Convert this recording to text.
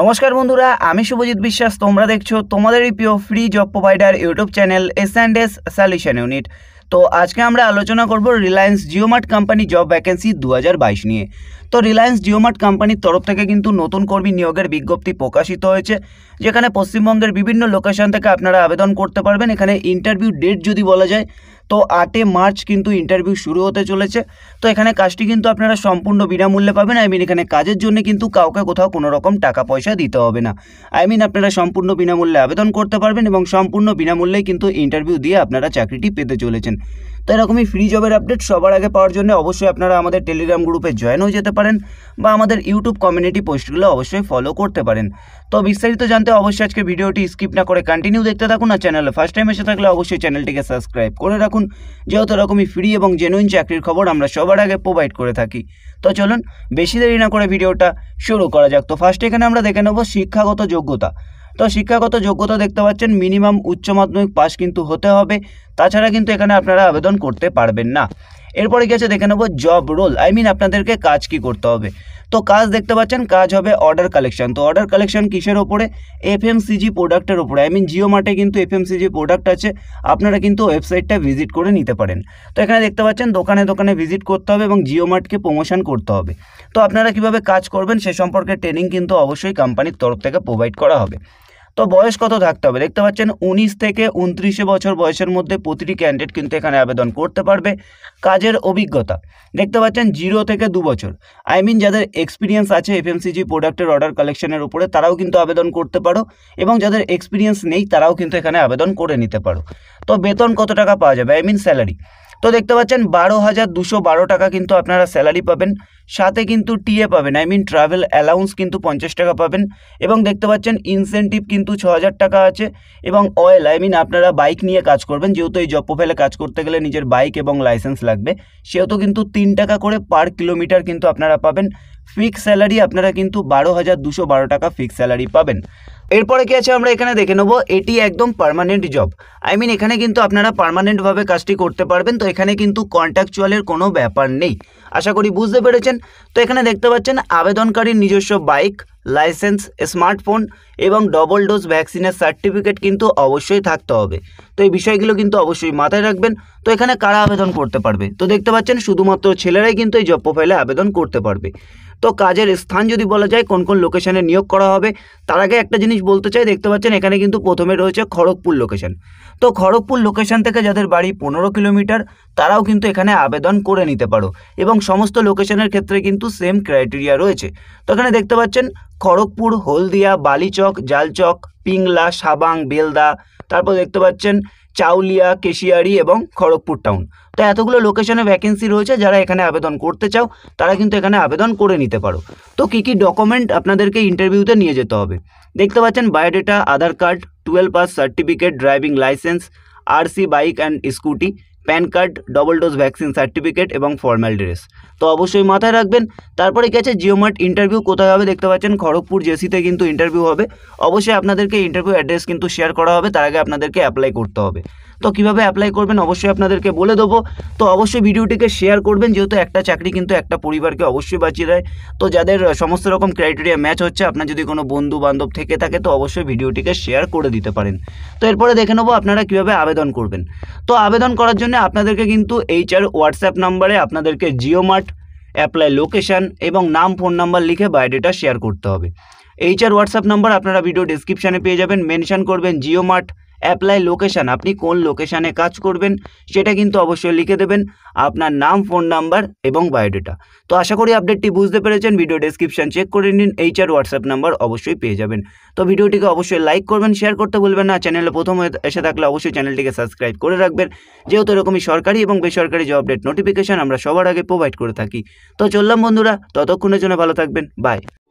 নমস্কার বন্ধুরা আমি শুভজিৎ বিশ্বাস তোমরা দেখছো তোমাদেরই প্রিয় free job provider YouTube channel S and S solution unit তো আজকে আমরা আলোচনা করব Reliance JioMart company job vacancy দু নিয়ে তো রিলায়েন্স জিওমার্ট কোম্পানির তরফ থেকে কিন্তু নতুন কর্মী নিয়োগের বিজ্ঞপ্তি প্রকাশিত হয়েছে যেখানে পশ্চিমবঙ্গের বিভিন্ন লোকেশন থেকে আপনারা আবেদন করতে পারবেন এখানে ইন্টারভিউ ডেট যদি বলা যায় তো আটে মার্চ কিন্তু ইন্টারভিউ শুরু হতে চলেছে তো এখানে কাজটি কিন্তু আপনারা সম্পূর্ণ বিনামূল্যে পাবেন আই মিন এখানে কাজের জন্য কিন্তু কাউকে কোথাও কোনো রকম টাকা পয়সা দিতে হবে না আই মিন আপনারা সম্পূর্ণ বিনামূল্যে আবেদন করতে পারবেন এবং সম্পূর্ণ বিনামূল্যেই কিন্তু ইন্টারভিউ দিয়ে আপনারা চাকরিটি পেতে চলেছেন তো এরকমই ফ্রি জবের আপডেট সবার আগে পাওয়ার জন্য অবশ্যই আপনারা আমাদের টেলিগ্রাম গ্রুপে জয়েন হয়ে যেতে পারেন বা আমাদের ইউটিউব কমিউনিটি পোস্টগুলো অবশ্যই ফলো করতে পারেন তো বিস্তারিত জানতে অবশ্যই আজকে ভিডিওটি স্কিপ না করে কন্টিনিউ দেখতে থাকুন আর চ্যানেলে ফার্স্ট টাইম এসে থাকলে অবশ্যই চ্যানেলটিকে সাবস্ক্রাইব করে রাখুন যেহেতু এরকমই ফ্রি এবং জেনুইন চাকরির খবর আমরা সবার আগে প্রোভাইড করে থাকি তো চলুন বেশি দেরি না করে ভিডিওটা শুরু করা যাক তো ফার্স্ট এখানে আমরা দেখে নেব শিক্ষাগত যোগ্যতা তো শিক্ষাগত যোগ্যতা দেখতে পাচ্ছেন মিনিমাম উচ্চ মাধ্যমিক পাস কিন্তু হতে হবে তাছাড়া কিন্তু এখানে আপনারা আবেদন করতে পারবেন না এরপরে গেছে দেখে নেবো জব রোল আই মিন আপনাদেরকে কাজ কি করতে হবে তো কাজ দেখতে পাচ্ছেন কাজ হবে অর্ডার কালেকশন তো অর্ডার কালেকশন কিসের ওপরে এফ এম সিজি প্রোডাক্টের ওপরে আই মিন জিও মার্টে কিন্তু এফ এম সিজি প্রোডাক্ট আছে আপনারা কিন্তু ওয়েবসাইটটা ভিজিট করে নিতে পারেন তো এখানে দেখতে পাচ্ছেন দোকানে দোকানে ভিজিট করতে হবে এবং জিও মার্টকে প্রমোশন করতে হবে তো আপনারা কিভাবে কাজ করবেন সে সম্পর্কে ট্রেনিং কিন্তু অবশ্যই কোম্পানির তরফ থেকে প্রোভাইড করা হবে তো বয়স কত থাকতে হবে দেখতে পাচ্ছেন উনিশ থেকে উনত্রিশে বছর বয়সের মধ্যে প্রতিটি ক্যান্ডিডেট কিন্তু এখানে আবেদন করতে পারবে কাজের অভিজ্ঞতা দেখতে পাচ্ছেন জিরো থেকে দু বছর আই মিন যাদের এক্সপিরিয়েন্স আছে এফএমসিজি প্রোডাক্টের অর্ডার কালেকশনের উপরে তারাও কিন্তু আবেদন করতে পারো এবং যাদের এক্সপিরিয়েন্স নেই তারাও কিন্তু এখানে আবেদন করে নিতে পারো তো বেতন কত টাকা পাওয়া যাবে আই মিন স্যালারি তো দেখতে পাচ্ছেন বারো হাজার দুশো বারো টাকা কিন্তু আপনারা স্যালারি পাবেন সাথে কিন্তু টিএ পাবেন আই মিন ট্রাভেল অ্যালাউন্স কিন্তু পঞ্চাশ টাকা পাবেন এবং দেখতে পাচ্ছেন ইনসেন্টিভ কিন্তু ছ হাজার টাকা আছে এবং অয়েল আই মিন আপনারা বাইক নিয়ে কাজ করবেন যেহেতু এই জব প্রোফাইলে কাজ করতে গেলে নিজের বাইক এবং লাইসেন্স লাগবে সেহেতু কিন্তু তিন টাকা করে পার কিলোমিটার কিন্তু আপনারা পাবেন ফিক্স স্যালারি আপনারা কিন্তু বারো হাজার দুশো বারো টাকা ফিক্স স্যালারি পাবেন এরপরে কি আছে আমরা এখানে দেখে নেবো এটি একদম পারমানেন্ট জব আই মিন এখানে কিন্তু আপনারা পারমানেন্টভাবে কাজটি করতে পারবেন তো এখানে কিন্তু কন্ট্যাকচুয়ালের কোনো ব্যাপার নেই আশা করি বুঝতে পেরেছেন তো এখানে দেখতে পাচ্ছেন আবেদনকারীর নিজস্ব বাইক লাইসেন্স স্মার্টফোন এবং ডবল ডোজ ভ্যাকসিনের সার্টিফিকেট কিন্তু অবশ্যই থাকতে হবে তো এই বিষয়গুলো কিন্তু অবশ্যই মাথায় রাখবেন তো এখানে কারা আবেদন করতে পারবে তো দেখতে পাচ্ছেন শুধুমাত্র ছেলেরাই কিন্তু এই জব প্রোফাইলে আবেদন করতে পারবে তো কাজের স্থান যদি বলা যায় কোন কোন লোকেশানে নিয়োগ করা হবে তার আগে একটা জিনিস বলতে চাই দেখতে পাচ্ছেন এখানে কিন্তু প্রথমে রয়েছে খড়গপুর লোকেশান তো খড়গপুর লোকেশান থেকে যাদের বাড়ি পনেরো কিলোমিটার তারাও কিন্তু এখানে আবেদন করে নিতে পারো এবং সমস্ত লোকেশানের ক্ষেত্রে কিন্তু সেম ক্রাইটেরিয়া রয়েছে তো এখানে দেখতে পাচ্ছেন খড়গপুর হলদিয়া বালিচক জালচক পিংলা সাবাং বেলদা তারপর দেখতে পাচ্ছেন চাউলিয়া কেশিয়ারি এবং খড়গপুর টাউন তো এতগুলো লোকেশনে ভ্যাকেন্সি রয়েছে যারা এখানে আবেদন করতে চাও তারা কিন্তু এখানে আবেদন করে নিতে পারো তো কী কী ডকুমেন্ট আপনাদেরকে ইন্টারভিউতে নিয়ে যেতে হবে দেখতে পাচ্ছেন biodata Aadhaar card twelve pass certificate driving license RC bike and scooty PAN card double dose vaccine certificate এবং ফর্মাল ড্রেস তো অবশ্যই মাথায় রাখবেন তারপরে গেছে জিওমার্ট ইন্টারভিউ কোথায় হবে দেখতে পাচ্ছেন খড়গপুর জেসিতে কিন্তু ইন্টারভিউ হবে অবশ্যই আপনাদেরকে ইন্টারভিউ অ্যাড্রেস কিন্তু শেয়ার করা হবে তার আগে আপনাদেরকে অ্যাপ্লাই করতে হবে তো কিভাবে অ্যাপ্লাই করবেন অবশ্যই আপনাদেরকে বলে দেবো তো অবশ্যই ভিডিওটিকে শেয়ার করবেন যেহেতু একটা চাকরি কিন্তু একটা পরিবারকে অবশ্যই বাঁচিয়ে দেয় তো যাদের সমস্ত রকম ক্রাইটেরিয়া ম্যাচ হচ্ছে আপনার যদি কোনো বন্ধু বান্ধব থেকে থাকে তো অবশ্যই ভিডিওটিকে শেয়ার করে দিতে পারেন তো এরপরে দেখে নেবো আপনারা কীভাবে আবেদন করবেন তো আবেদন করার জন্য আপনাদেরকে কিন্তু এইচআর হোয়াটসঅ্যাপ নাম্বারে আপনাদেরকে জিও মার্ট অ্যাপ্লাই লোকেশান এবং নাম ফোন নাম্বার লিখে বায়োডেটা শেয়ার করতে হবে এইচআর হোয়াটসঅ্যাপ নাম্বার আপনারা ভিডিও ডিসক্রিপশানে পেয়ে যাবেন মেনশান করবেন জিও মার্ট অ্যাপ্লাই লোকেশান আপনি কোন লোকেশানে কাজ করবেন সেটা কিন্তু অবশ্যই লিখে দেবেন আপনার নাম ফোন নাম্বার এবং বায়োডেটা তো আশা করি আপডেটটি বুঝতে পেরেছেন ভিডিও ডিসক্রিপশান চেক করে নিন এইচ আর হোয়াটসঅ্যাপ নাম্বার অবশ্যই পেয়ে যাবেন তো ভিডিওটিকে অবশ্যই লাইক করবেন শেয়ার করতে ভুলবেন না চ্যানেলে প্রথম এসে থাকলে অবশ্যই চ্যানেলটিকে সাবস্ক্রাইব করে রাখবেন যেহেতু এরকমই সরকারি এবং বেসরকারি জব আপডেট নোটিফিকেশান আমরা সবার আগে প্রোভাইড করে থাকি তো চললাম বন্ধুরা ততক্ষণের জন্য ভালো থাকবেন বাই